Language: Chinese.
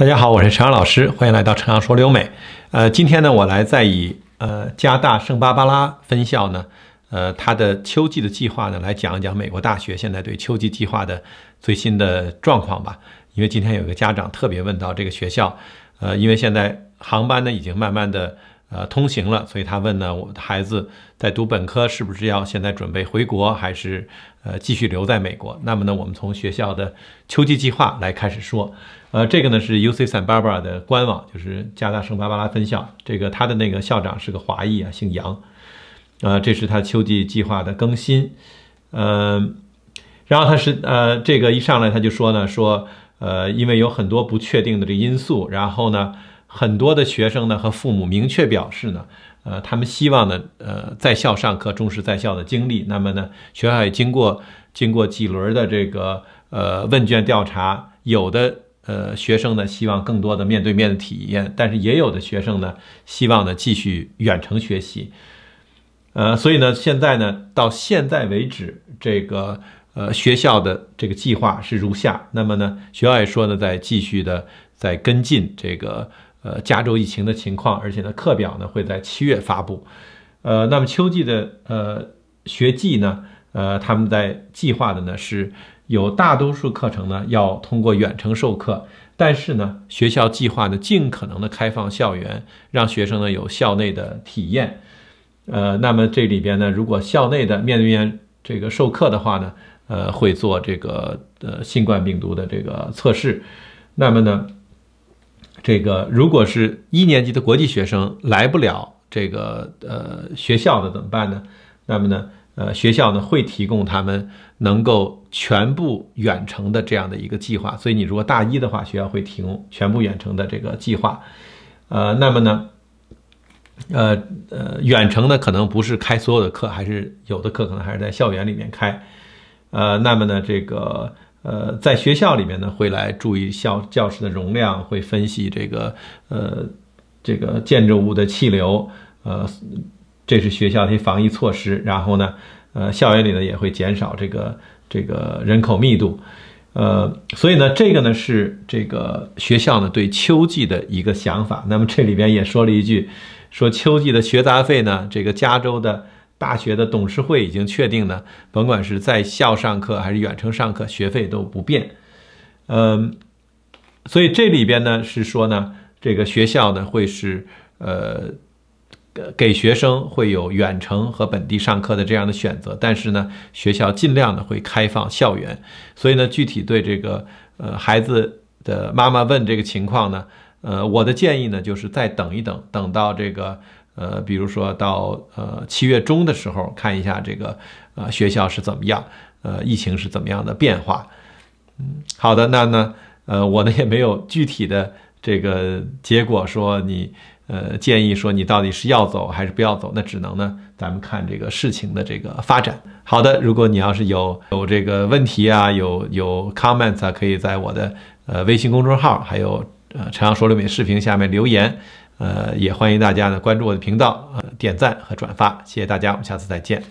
大家好，我是陈阳老师，欢迎来到陈阳说留美。呃，今天呢，我来再以呃加大圣巴巴拉分校呢，呃，它的秋季的计划呢，来讲一讲美国大学现在对秋季计划的最新的状况吧。因为今天有个家长特别问到这个学校，呃，因为现在航班呢已经慢慢的。呃，通行了，所以他问呢，我的孩子在读本科，是不是要现在准备回国，还是呃继续留在美国？那么呢，我们从学校的秋季计划来开始说，呃，这个呢是 U C San Barbara 的官网，就是加拿大圣巴巴拉分校，这个他的那个校长是个华裔啊，姓杨，呃，这是他秋季计划的更新，嗯，然后他是呃，这个一上来他就说呢，说呃，因为有很多不确定的这因素，然后呢。很多的学生呢和父母明确表示呢，呃，他们希望呢，呃，在校上课重视在校的经历。那么呢，学校也经过经过几轮的这个呃问卷调查，有的呃学生呢希望更多的面对面的体验，但是也有的学生呢希望呢继续远程学习，呃，所以呢，现在呢到现在为止，这个呃学校的这个计划是如下。那么呢，学校也说呢在继续的在跟进这个。呃，加州疫情的情况，而且呢，课表呢会在七月发布。呃，那么秋季的呃学季呢，呃，他们在计划的呢是有大多数课程呢要通过远程授课，但是呢，学校计划呢尽可能的开放校园，让学生呢有校内的体验。呃，那么这里边呢，如果校内的面对面这个授课的话呢，呃，会做这个呃新冠病毒的这个测试。那么呢？这个如果是一年级的国际学生来不了这个呃学校的怎么办呢？那么呢，呃学校呢会提供他们能够全部远程的这样的一个计划。所以你如果大一的话，学校会提供全部远程的这个计划。呃，那么呢，呃呃远程呢可能不是开所有的课，还是有的课可能还是在校园里面开。呃，那么呢这个。呃，在学校里面呢，会来注意校教室的容量，会分析这个呃这个建筑物的气流，呃，这是学校的一些防疫措施。然后呢，呃，校园里呢也会减少这个这个人口密度，呃，所以呢，这个呢是这个学校呢对秋季的一个想法。那么这里边也说了一句，说秋季的学杂费呢，这个加州的。大学的董事会已经确定呢，甭管是在校上课还是远程上课，学费都不变。嗯，所以这里边呢是说呢，这个学校呢会是呃给学生会有远程和本地上课的这样的选择，但是呢学校尽量的会开放校园。所以呢，具体对这个呃孩子的妈妈问这个情况呢，呃，我的建议呢就是再等一等，等到这个。呃，比如说到呃七月中的时候，看一下这个呃学校是怎么样，呃疫情是怎么样的变化。嗯，好的，那呢，呃我呢也没有具体的这个结果说你呃建议说你到底是要走还是不要走，那只能呢咱们看这个事情的这个发展。好的，如果你要是有有这个问题啊，有有 comments 啊，可以在我的呃微信公众号还有呃陈阳说留美视频下面留言。呃，也欢迎大家呢关注我的频道，呃，点赞和转发，谢谢大家，我们下次再见。